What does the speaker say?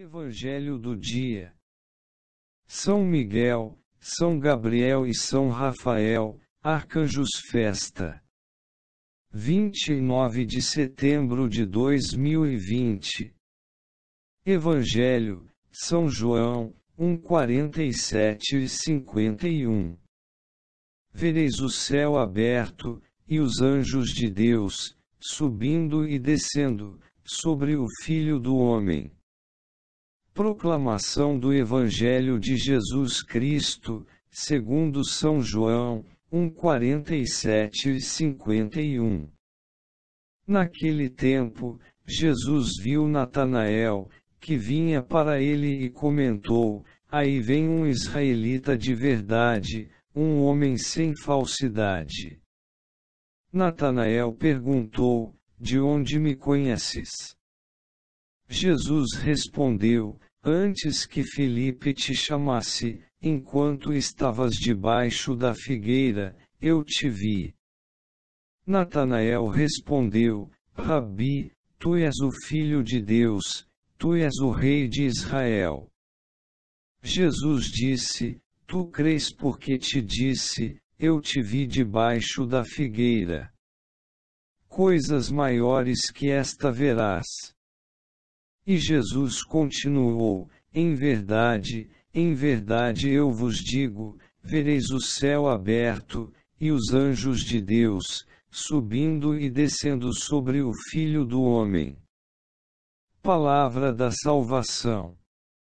Evangelho do dia. São Miguel, São Gabriel e São Rafael, Arcanjos Festa. 29 de setembro de 2020. Evangelho, São João, 1:47 e 51. Vereis o céu aberto, e os anjos de Deus, subindo e descendo, sobre o Filho do Homem. Proclamação do Evangelho de Jesus Cristo, segundo São João, 1:47 e 51. Naquele tempo, Jesus viu Natanael, que vinha para ele e comentou: Aí vem um israelita de verdade, um homem sem falsidade. Natanael perguntou: De onde me conheces? Jesus respondeu: antes que Felipe te chamasse, enquanto estavas debaixo da figueira, eu te vi. Natanael respondeu: Rabi, tu és o Filho de Deus, tu és o Rei de Israel. Jesus disse: Tu crês porque te disse, eu te vi debaixo da figueira. Coisas maiores que esta verás. E Jesus continuou: Em verdade, em verdade eu vos digo, vereis o céu aberto, e os anjos de Deus, subindo e descendo sobre o Filho do Homem. Palavra da Salvação